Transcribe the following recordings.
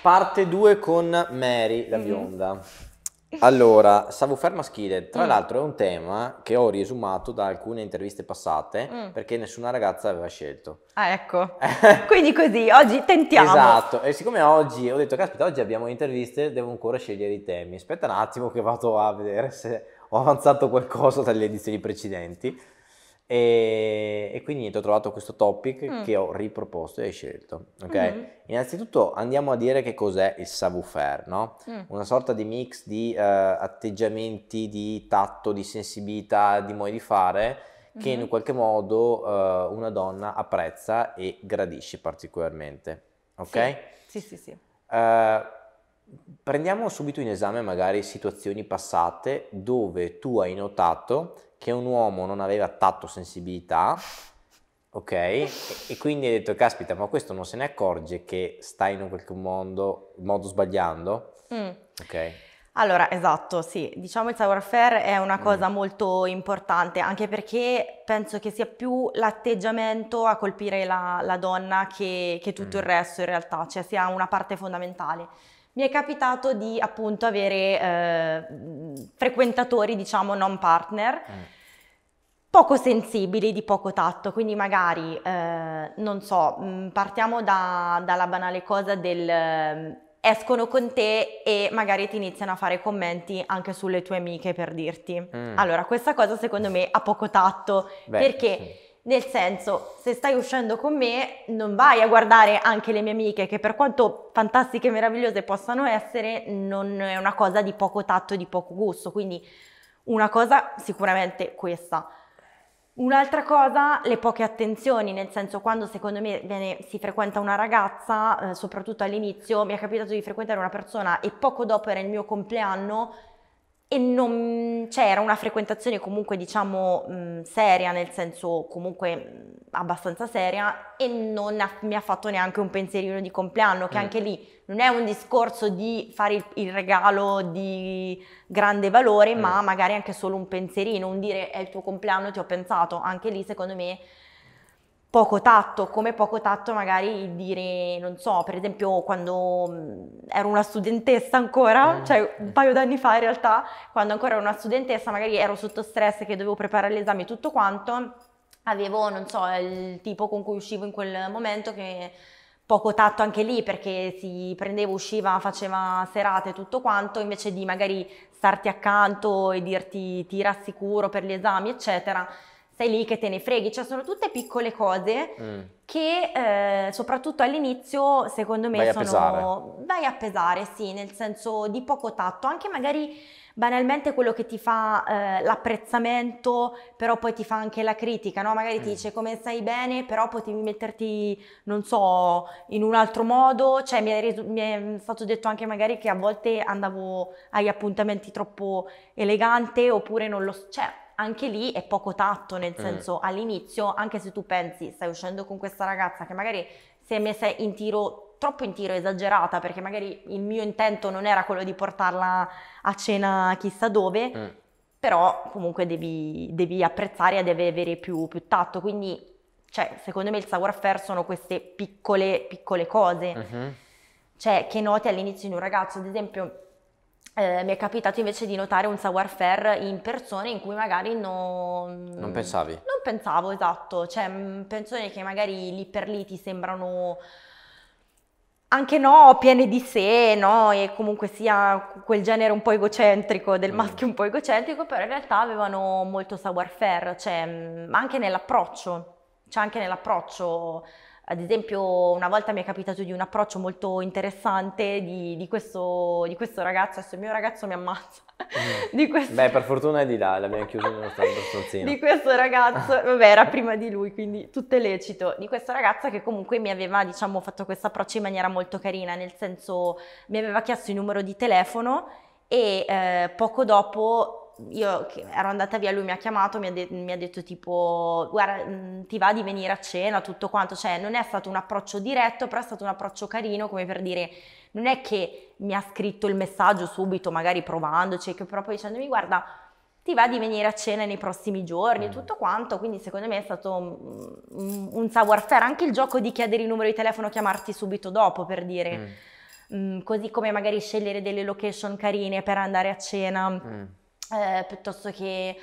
Parte 2 con Mary, la mm. bionda. Mm. Allora, savoir maschile, tra mm. l'altro è un tema che ho riesumato da alcune interviste passate mm. perché nessuna ragazza aveva scelto. Ah, ecco. Quindi così, oggi tentiamo. Esatto, e siccome oggi ho detto, caspita, oggi abbiamo interviste, devo ancora scegliere i temi. Aspetta un attimo che vado a vedere se ho avanzato qualcosa dalle edizioni precedenti. E, e, quindi ho trovato questo topic mm. che ho riproposto e scelto. Ok, mm innanzitutto andiamo a dire che cos'è il savoir-faire, no? Mm. Una sorta di mix di uh, atteggiamenti, di tatto, di sensibilità, di modi di fare che mm-hmm. in qualche modo uh, una donna apprezza e gradisce particolarmente. Ok? Sì, sì, sì. sì. Uh, Prendiamo subito in esame magari situazioni passate dove tu hai notato che un uomo non aveva tatto sensibilità, ok? E, e quindi hai detto, caspita, ma questo non se ne accorge che sta in un qualche modo, modo sbagliando? Mm. Ok. Allora, esatto, sì, diciamo il savoir-faire è una mm. cosa mm. molto importante, anche perché penso che sia più l'atteggiamento a colpire la, la donna che, che tutto mm. il resto in realtà, cioè sia una parte fondamentale mi è capitato di appunto avere eh, frequentatori, diciamo, non partner. Mm poco sensibili, di poco tatto, quindi magari, eh, non so, mm, partiamo da, dalla banale cosa del eh, escono con te e magari ti iniziano a fare commenti anche sulle tue amiche per dirti. Mm. Allora, questa cosa secondo me ha poco tatto Beh, perché... Sì nel senso, se stai uscendo con me, non vai a guardare anche le mie amiche, che per quanto fantastiche e meravigliose possano essere, non è una cosa di poco tatto e di poco gusto. Quindi una cosa sicuramente questa. Un'altra cosa, le poche attenzioni, nel senso quando secondo me viene, si frequenta una ragazza, eh, soprattutto all'inizio, mi è capitato di frequentare una persona e poco dopo era il mio compleanno, e non c'era cioè, una frequentazione comunque diciamo mh, mm, seria, nel senso comunque mh, mm, abbastanza seria e non ha, mi ha fatto neanche un pensierino di compleanno, che mm. anche lì non è un discorso di fare il, il regalo di grande valore, mm. ma magari anche solo un pensierino, un dire è il tuo compleanno, ti ho pensato, anche lì secondo me poco tatto, come poco tatto magari dire, non so, per esempio quando mm, ero una studentessa ancora, ah, cioè un paio d'anni fa in realtà, quando ancora ero una studentessa, magari ero sotto stress che dovevo preparare l'esame e tutto quanto, avevo, non so, il tipo con cui uscivo in quel momento che poco tatto anche lì perché si prendeva, usciva, faceva serate e tutto quanto, invece di magari starti accanto e dirti ti rassicuro per gli esami, eccetera stai lì che te ne freghi, cioè sono tutte piccole cose mm. che eh, soprattutto all'inizio secondo me vai sono... A pesare. Vai a pesare, sì, nel senso di poco tatto, anche magari banalmente quello che ti fa eh, l'apprezzamento, però poi ti fa anche la critica, no? Magari mm. ti dice come stai bene, però potevi metterti, non so, in un altro modo, cioè mi è, mi è, stato detto anche magari che a volte andavo agli appuntamenti troppo elegante oppure non lo... Cioè, anche lì è poco tatto, nel eh. senso mm. all'inizio, anche se tu pensi stai uscendo con questa ragazza che magari si è messa in tiro, troppo in tiro, esagerata, perché magari il mio intento non era quello di portarla a cena chissà dove, mm. però comunque devi, devi apprezzare e devi avere più, più tatto, quindi cioè, secondo me il savoir-faire sono queste piccole, piccole cose. Mm-hmm. Cioè, che noti all'inizio in un ragazzo, ad esempio, eh, mi è capitato invece di notare un savoir-faire in persone in cui magari non... Non pensavi? Non pensavo, esatto, cioè persone che magari lì per lì ti sembrano anche no, piene di sé, no? E comunque sia quel genere un po' egocentrico, del mm. maschio un po' egocentrico, però in realtà avevano molto savoir-faire, cioè anche nell'approccio, cioè anche nell'approccio ad esempio, una volta mi è capitato di un approccio molto interessante di, di, questo, di questo, ragazzo, adesso il mio ragazzo mi ammazza. Mm. Questo... Beh, per fortuna è di là, l'abbiamo chiuso nello stanzino. di questo ragazzo, vabbè, era prima di lui, quindi tutto è lecito. Di questa ragazza che comunque mi aveva, diciamo, fatto questo approccio in maniera molto carina, nel senso mi aveva chiesto il numero di telefono e eh, poco dopo io ero andata via, lui mi ha chiamato, mi ha, de- mi ha detto tipo, guarda, mhmm, ti va di venire a cena, tutto quanto, cioè non è stato un approccio diretto, però è stato un approccio carino, come per dire, non è che mi ha scritto il messaggio subito, magari provandoci, cioè, che proprio dicendomi, guarda, ti va di venire a cena nei prossimi giorni, mm. tutto quanto, quindi secondo me è stato mhmm, un, un savoir faire, anche il gioco di chiedere il numero di telefono, chiamarti subito dopo, per dire... Mm. Mm, così come magari scegliere delle location carine per andare a cena. Mm eh, piuttosto che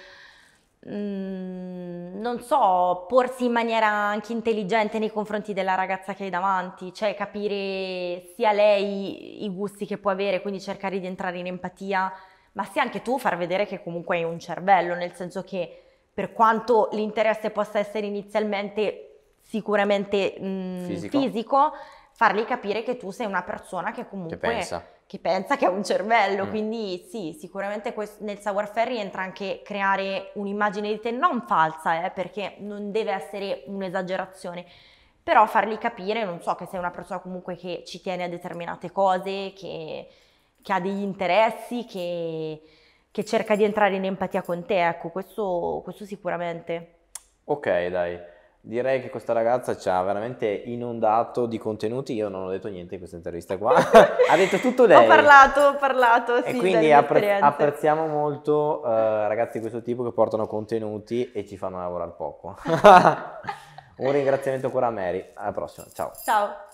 mm, non so, porsi in maniera anche intelligente nei confronti della ragazza che hai davanti, cioè capire sia lei i gusti che può avere, quindi cercare di entrare in empatia, ma sia anche tu far vedere che comunque hai un cervello, nel senso che per quanto l'interesse possa essere inizialmente sicuramente mm, fisico, fisico fargli capire che tu sei una persona che comunque... Che pensa. Che pensa, che ha un cervello, mm. quindi sì, sicuramente quest- nel savoir-faire rientra anche creare un'immagine di te non falsa, eh, perché non deve essere un'esagerazione, però fargli capire, non so, che sei una persona comunque che ci tiene a determinate cose, che, che ha degli interessi, che, che, cerca di entrare in empatia con te, ecco, questo, questo sicuramente. Ok, dai. Direi che questa ragazza ci ha veramente inondato di contenuti. Io non ho detto niente in questa intervista qua. ha detto tutto lei. Ho parlato, ho parlato. Sì, quindi appre- apprezziamo molto uh, ragazzi di questo tipo che portano contenuti e ci fanno lavorare poco. Un ringraziamento ancora a Mary. Alla prossima. Ciao. Ciao.